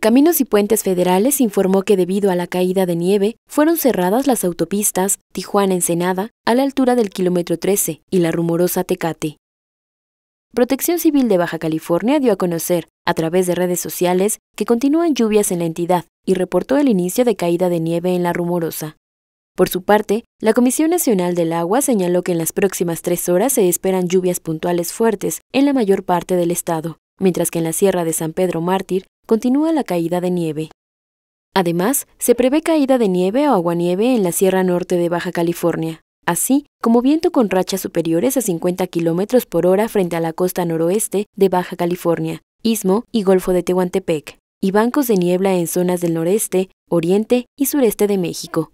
Caminos y Puentes Federales informó que debido a la caída de nieve fueron cerradas las autopistas Tijuana-Ensenada a la altura del kilómetro 13 y la rumorosa Tecate. Protección Civil de Baja California dio a conocer, a través de redes sociales, que continúan lluvias en la entidad y reportó el inicio de caída de nieve en la rumorosa. Por su parte, la Comisión Nacional del Agua señaló que en las próximas tres horas se esperan lluvias puntuales fuertes en la mayor parte del estado, mientras que en la Sierra de San Pedro Mártir continúa la caída de nieve. Además, se prevé caída de nieve o aguanieve en la Sierra Norte de Baja California, así como viento con rachas superiores a 50 km por hora frente a la costa noroeste de Baja California, Istmo y Golfo de Tehuantepec, y bancos de niebla en zonas del noreste, oriente y sureste de México.